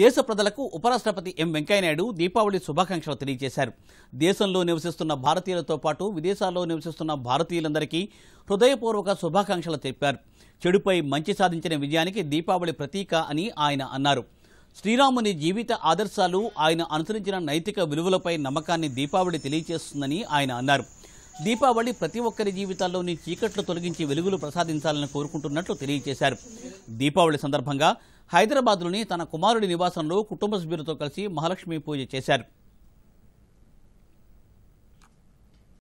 దేశ ప్రజలకు ఉపరాష్ట్రపతి ఎం వెంకయ్యనాయుడు దీపావళి శుభాకాంక్షలు తెలియజేశారు దేశంలో నివసిస్తున్న భారతీయులతో పాటు విదేశాల్లో నివసిస్తున్న భారతీయులందరికీ హృదయపూర్వక శుభాకాంక్షలు తెలిపారు చెడుపై మంచి సాధించిన విజయానికి దీపావళి ప్రతీక అని ఆయన అన్నారు శ్రీరాముని జీవిత ఆదర్శాలు ఆయన అనుసరించిన నైతిక విలువలపై నమ్మకాన్ని దీపావళి తెలియజేస్తుందని ఆయన అన్నారు దీపావళి ప్రతి ఒక్కరి జీవితాల్లోని చీకట్లు తొలగించి వెలుగులు ప్రసాదించాలని కోరుకుంటున్నట్లు తెలియజేశారు దీపావళి సందర్భంగా హైదరాబాద్లోని తన కుమారుడి నివాసంలో కుటుంబ సభ్యులతో కలిసి మహాలక్ష్మి పూజ చేశారు